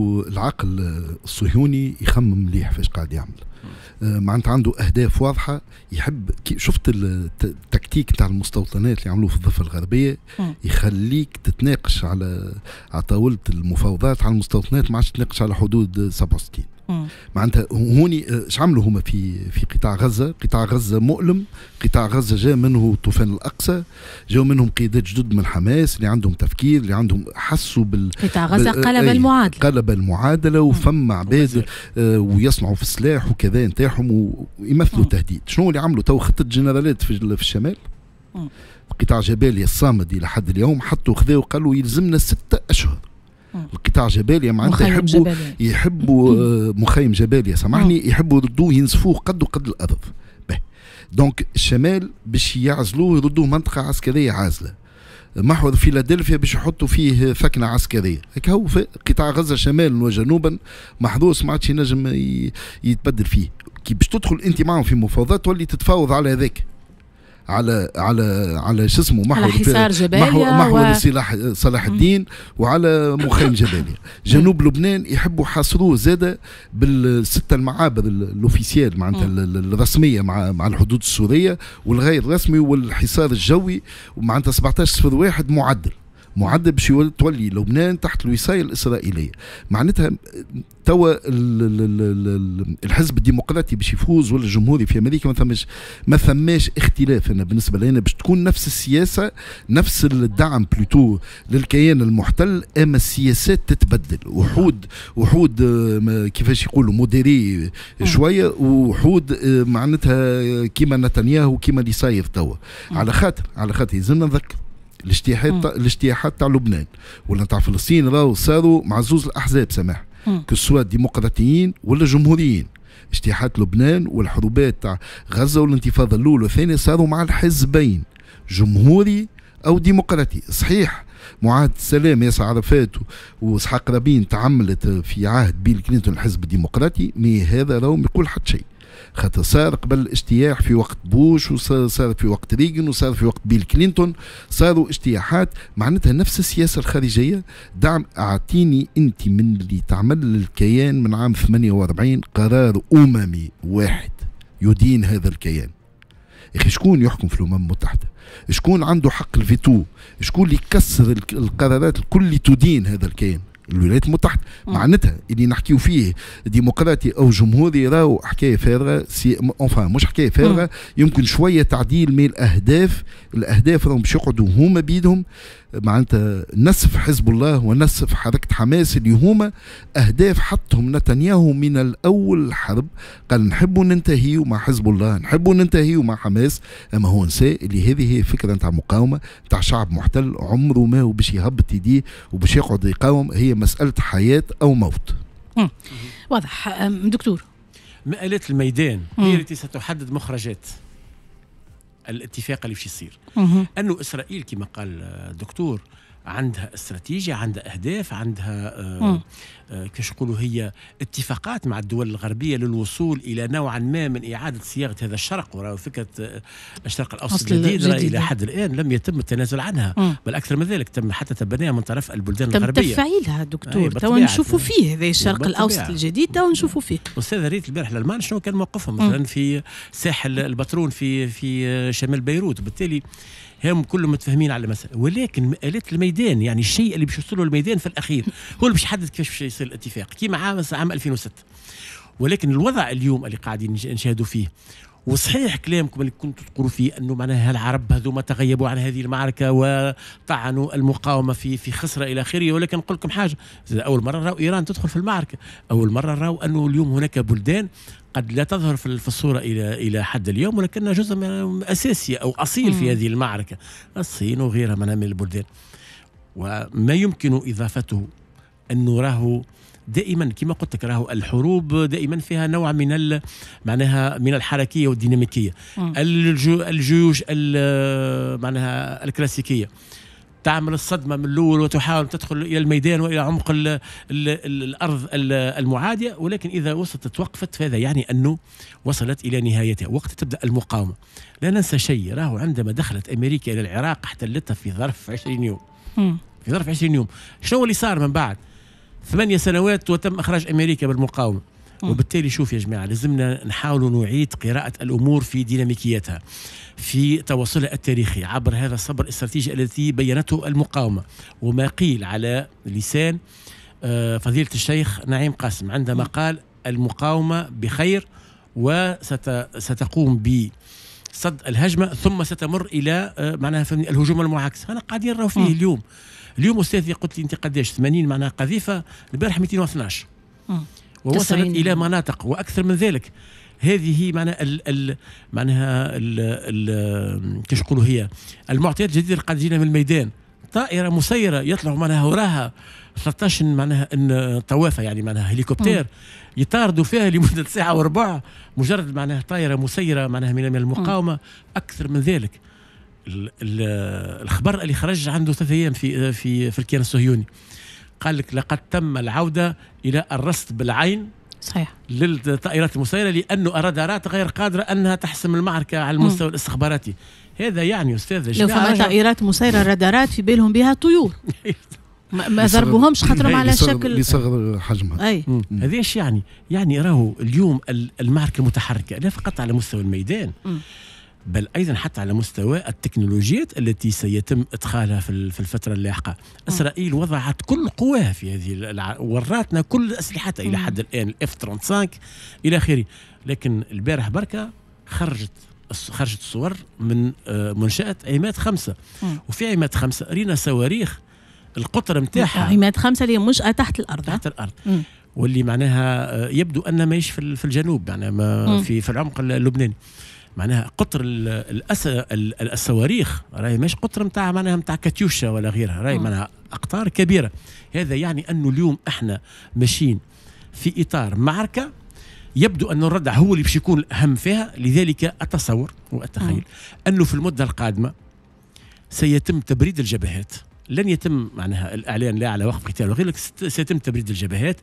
والعقل الصهيوني يخمم مليح فاش قاعد يعمل آه، معناتها عنده اهداف واضحه يحب شفت التكتيك تاع المستوطنات اللي عملوه في الضفه الغربيه يخليك تتناقش على على طاوله المفاوضات على المستوطنات ما عادش تتناقش على حدود 67 معناتها هوني اش آه، عملوا هما في في قطاع غزه قطاع غزه مؤلم قطاع غزه جاء منه طوفان الاقصى جاءوا منهم قيادات جدد من حماس اللي عندهم تفكير اللي عندهم حسوا بال قطاع غزه بال... آه، قلب المعادله قلب المعادله وفما عباد آه، ويصنعوا في السلاح وكذا نتاعهم ويمثلوا تهديد شنو اللي عملوا تو خطه جنرالات في الشمال قطاع جبالي الصامد الى حد اليوم حطوا خذاوا قالوا يلزمنا ستة اشهر قطاع جباليا معناتها يحبوا يحبوا آه، مخيم جباليا سامحني يحبوا يردوه ينسفوه قد وقد الارض دونك الشمال باش يعزلوه يردوه منطقه عسكريه عازله محور فيلادلفيا باش يحطوا فيه ثكنه عسكريه هكا هو في قطاع غزه شمالا وجنوبا محروس ما عادش ينجم يتبدل فيه كي باش تدخل انت معهم في مفاوضات تولي تتفاوض على هذاك على على على شو اسمه محور على حصار جباليا محور, محور و... صلاح صلاح الدين وعلى مخيم جباليا جنوب لبنان يحبوا يحاصروه زادة بالستة المعابر الاوفيسيال معناتها الرسميه مع مع الحدود السوريه والغير رسمي والحصار الجوي معناتها 17 صفر واحد معدل معد باش تولي لبنان تحت الوصايه الاسرائيليه معناتها توا الحزب الديمقراطي باش يفوز ولا الجمهوري في امريكا ما ثماش ما ثماش اختلاف انا بالنسبه لنا باش تكون نفس السياسه نفس الدعم بلوتو للكيان المحتل اما السياسات تتبدل وحود وحود آه، كيفاش يقولوا موديري شويه وحود آه، معناتها كيما نتنياهو كيما اللي صاير توا على خاطر على خاطر يلزمنا نذكر الاجتياحات الاجتياحات تاع لبنان ولا تاع فلسطين راهو صاروا مع زوز الاحزاب سماح كسوا ديمقراطيين ولا جمهوريين اجتياحات لبنان والحروبات تاع غزه والانتفاضه الاولى والثانيه صاروا مع الحزبين جمهوري او ديمقراطي صحيح معاهد السلام ياسر عرفات واسحاق رابين تعملت في عهد بيل كلينتون الحزب الديمقراطي مي هذا راهو ما يقول حتى شيء خاطر صار قبل الاجتياح في وقت بوش وصار في وقت ريغن وصار في وقت بيل كلينتون صاروا اجتياحات معناتها نفس السياسه الخارجيه دعم اعطيني انت من اللي تعمل الكيان من عام 48 قرار اممي واحد يدين هذا الكيان يا اخي شكون يحكم في الامم المتحده شكون عنده حق الفيتو شكون اللي يكسر القرارات الكل اللي تدين هذا الكيان الولايات المتحده معناتها اللي نحكيو فيه ديمقراطي او جمهوري راهو حكايه فارغه سي اونفان مش حكايه فارغه يمكن شويه تعديل من الاهداف الاهداف راهم باش يقعدوا هما بيدهم معناتها نسف حزب الله ونسف حركة حماس اللي هما أهداف حطهم نتنياهو من الأول الحرب قال نحبوا ننتهيوا مع حزب الله نحبوا ننتهيوا مع حماس أما هو نسى اللي هذه هي فكرة نتاع مقاومة نتاع شعب محتل عمره ما هو باش يهبط يديه وباش يقعد يقاوم هي مسألة حياة أو موت واضح دكتور مآلات الميدان هي التي ستحدد مخرجات الاتفاق اللي باش يصير انه اسرائيل كما قال الدكتور عندها استراتيجية عندها أهداف عندها آه، آه، كيش يقولوا نقولوا هي اتفاقات مع الدول الغربية للوصول إلى نوعا ما من إعادة صياغة هذا الشرق وراء فكرة آه، الشرق الأوسط الجديد إلى حد الآن لم يتم التنازل عنها مم. بل أكثر من ذلك تم حتى تبنيها من طرف البلدان تم الغربية تم تفعيلها دكتور تو نشوفوا فيه هذا الشرق الأوسط الجديد تو نشوفوا فيه أستاذة ريت البارح الألمان شنو كان موقفهم مثلا في ساحل البترون في في شمال بيروت وبالتالي هم كلهم متفاهمين على المساله ولكن مآلات الميدان يعني الشيء اللي باش يوصلوا الميدان في الاخير هو اللي باش يحدد كيفاش باش يصير الاتفاق كيما عام عام 2006 ولكن الوضع اليوم اللي قاعدين نشاهدوا فيه وصحيح كلامكم اللي كنتوا تقولوا فيه انه معناها العرب هذوما تغيبوا عن هذه المعركه وطعنوا المقاومه في في خسره الى اخره ولكن نقول لكم حاجه اول مره راوا ايران تدخل في المعركه اول مره راوا انه اليوم هناك بلدان قد لا تظهر في الصورة إلى إلى حد اليوم ولكنها جزء أساسي أو أصيل في هذه المعركة الصين وغيرها من البلدان وما يمكن إضافته أنه راهو دائما كما قلت لك راهو الحروب دائما فيها نوع من معناها من الحركيه والديناميكيه الجيوش معناها الكلاسيكيه تعمل الصدمة من الأول وتحاول تدخل إلى الميدان وإلى عمق الـ الـ الـ الأرض المعادية ولكن إذا وصلت توقفت فهذا يعني أنه وصلت إلى نهايتها وقت تبدأ المقاومة لا ننسى شيء راهو عندما دخلت أمريكا إلى العراق احتلتها في ظرف 20 يوم في ظرف 20 يوم شنو اللي صار من بعد ثمانية سنوات وتم إخراج أمريكا بالمقاومة وبالتالي شوف يا جماعه لازمنا نحاول نعيد قراءه الامور في ديناميكيتها في تواصلها التاريخي عبر هذا الصبر الاستراتيجي الذي بينته المقاومه وما قيل على لسان آه، فضيله الشيخ نعيم قاسم عندما قال المقاومه بخير وستقوم ب صد الهجمه ثم ستمر الى آه، معناها فهمني الهجوم المعاكس انا قاعدين نراو فيه اليوم اليوم استاذي قلت لي انت قداش 80 معناها قذيفه البارح 212 م. ووصلت إلى مناطق وأكثر من ذلك هذه معناها ال ال معناها ال ال كيش نقولوا هي المعطيات الجديده اللي تجينا من الميدان طائره مسيره يطلع معناها وراها 13 معناها ان طوافه يعني معناها هليكوبتر يطاردوا فيها لمده ساعه وربع مجرد معناها طائره مسيره معناها من المقاومه اكثر من ذلك الخبر اللي خرج عنده ثلاث ايام في في في الكيان الصهيوني قال لك لقد تم العودة إلى الرصد بالعين صحيح للطائرات المسيرة لأنه الرادارات غير قادرة أنها تحسم المعركة على المستوى م. الاستخباراتي هذا يعني أستاذ لو فما طائرات مسيرة رادارات في بالهم بها طيور ما ضربوهمش خاطرهم على شكل لصغر حجمها اي هذا ايش يعني؟ يعني راهو اليوم المعركه متحركه لا فقط على مستوى الميدان مم. بل ايضا حتى على مستوى التكنولوجيات التي سيتم ادخالها في الفتره اللاحقه آه. اسرائيل وضعت كل قواها في هذه الع... وراتنا كل اسلحتها الى حد الان الاف 35 الى اخره لكن البارح بركه خرجت خرجت صور من آه، منشاه عماد خمسه وفي عماد خمسه رينا صواريخ القطر نتاعها آه، عماد خمسه اللي منشاه تحت الارض تحت الارض واللي معناها يبدو ان ماهيش في الجنوب يعني ما في في العمق اللبناني معناها قطر الأسا الصواريخ راهي مش قطر نتاع معناها نتاع كاتيوشا ولا غيرها راهي معناها أقطار كبيرة هذا يعني أنه اليوم احنا ماشيين في إطار معركة يبدو أن الردع هو اللي باش يكون الأهم فيها لذلك أتصور وأتخيل أنه في المدة القادمة سيتم تبريد الجبهات لن يتم معناها الإعلان لا على وقف قتال وغير سيتم تبريد الجبهات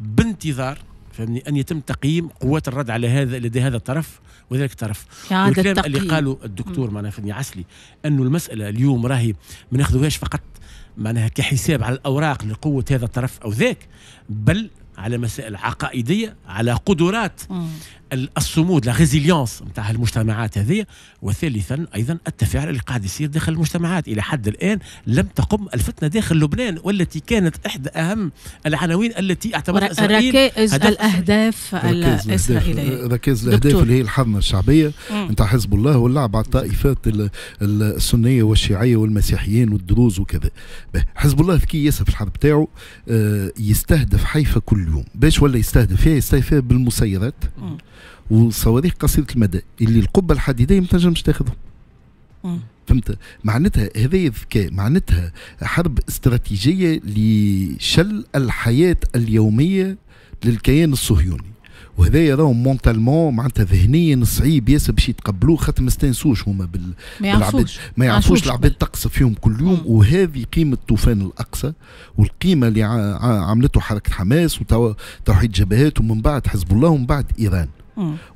بانتظار فهمني ان يتم تقييم قوات الرد على هذا لدى هذا الطرف وذلك الطرف والكلام اللي قاله الدكتور معناها فهمني عسلي انه المساله اليوم راهي ما ناخذوهاش فقط معناها كحساب على الاوراق لقوه هذا الطرف او ذاك بل على مسائل عقائديه على قدرات الصمود لا ريزيليونس نتاع المجتمعات هذه وثالثا ايضا التفاعل اللي قاعد يصير داخل المجتمعات الى حد الان لم تقم الفتنه داخل لبنان والتي كانت احدى اهم العناوين التي اعتبرها اسرائيل ركائز الاهداف الاسرائيليه ركائز الاهداف اللي هي الحضنه الشعبيه نتاع حزب الله واللعب على الطائفات السنيه والشيعيه والمسيحيين والدروز وكذا حزب الله ذكي ياسر في الحرب بتاعه آه، يستهدف حيفا كل يوم باش ولا يستهدف فيها يستهدف فيها بالمسيرات وصواريخ قصيره المدى اللي القبه الحديديه ما تنجمش تاخذهم فهمت معناتها هذا ذكاء معناتها حرب استراتيجيه لشل الحياه اليوميه للكيان الصهيوني وهذا يراهم مونتالمون معناتها ذهنيا صعيب ياسر باش يتقبلوه خاطر ما يستانسوش هما بال... بالعباد ما يعرفوش العباد تقصف فيهم كل يوم مم. وهذه قيمه طوفان الاقصى والقيمه اللي عملته حركه حماس وتوحيد جبهات ومن بعد حزب الله ومن بعد ايران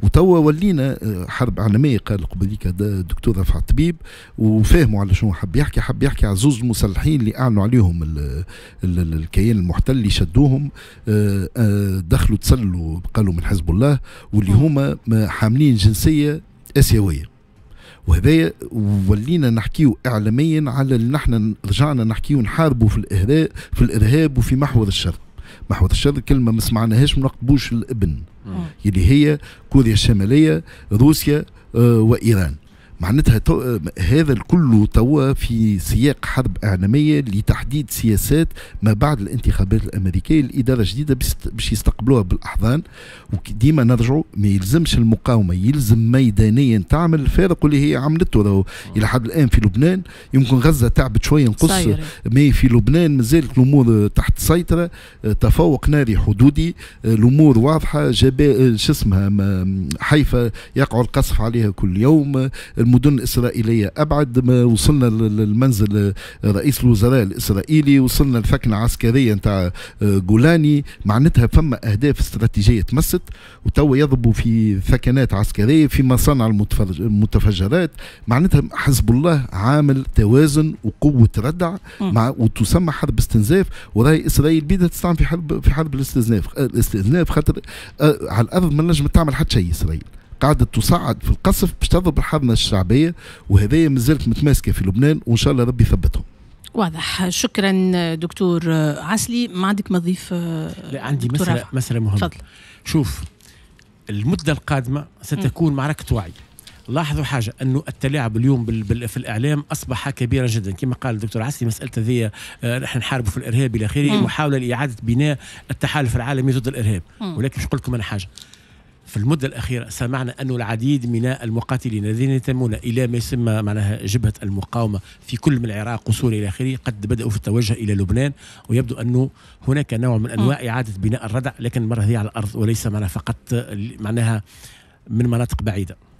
وتوا ولينا آه، حرب عالميه قال قبليك هذا الدكتور رفع الطبيب وفاهموا على شنو حب يحكي حب يحكي على زوز المسلحين اللي اعلنوا عليهم الـ الـ الـ الكيان المحتل اللي شدوهم آه، آه، دخلوا تسلوا قالوا من حزب الله واللي هما حاملين جنسيه اسيويه وهذايا ولينا نحكيو اعلاميا على اللي نحن رجعنا نحكيو نحاربوا في الارهاب في الارهاب وفي محور الشر محور الشر كلمه ما سمعناهاش ما نقبوش الابن اللي هي كوريا الشماليه روسيا آه، وايران معناتها تو... هذا الكل توا في سياق حرب اعلاميه لتحديد سياسات ما بعد الانتخابات الامريكيه الاداره الجديده باش يستقبلوها بالاحضان وديما نرجعوا ما يلزمش المقاومه يلزم ميدانيا تعمل الفارق اللي هي عملته راهو آه. الى حد الان في لبنان يمكن غزه تعبت شويه نقص ما في لبنان مازالت الامور تحت سيطره آه، تفوق ناري حدودي آه، الامور واضحه جبا شو اسمها حيفا يقع القصف عليها كل يوم المدن الإسرائيلية أبعد ما وصلنا للمنزل آه، رئيس الوزراء الإسرائيلي وصلنا الفكنة عسكرية نتاع آه، جولاني معناتها فما أهداف استراتيجية تمست وتوا يضربوا في ثكنات عسكرية في مصانع المتفجرات معناتها حزب الله عامل توازن وقوة ردع مع وتسمى حرب استنزاف وراي إسرائيل بدها تستعمل في حرب في حرب الاستنزاف آه، الاستنزاف خاطر على الأرض ما نجم تعمل حتى شيء إسرائيل قاعدة تصعد في القصف باش تضرب الحضنة الشعبية وهذايا مازالت متماسكة في لبنان وإن شاء الله ربي يثبتهم واضح شكرا دكتور عسلي ما عندك ما تضيف آه، لا عندي مسألة مسألة مهمة فضل. شوف المدة القادمة ستكون م. معركة وعي لاحظوا حاجة أنه التلاعب اليوم بال... بال... في الإعلام أصبح كبيرا جدا كما قال الدكتور عسلي مسألة ذي آه، نحن نحاربوا في الإرهاب إلى آخره محاولة لإعادة بناء التحالف العالمي ضد الإرهاب م. ولكن مش قلت لكم أنا حاجة في المدة الأخيرة سمعنا أن العديد من المقاتلين الذين ينتمون إلى ما يسمى معناها جبهة المقاومة في كل من العراق وسوريا إلى آخره قد بدأوا في التوجه إلى لبنان ويبدو أنه هناك نوع من أنواع آه. إعادة بناء الردع لكن المرة هي على الأرض وليس معناها فقط معناها من مناطق بعيدة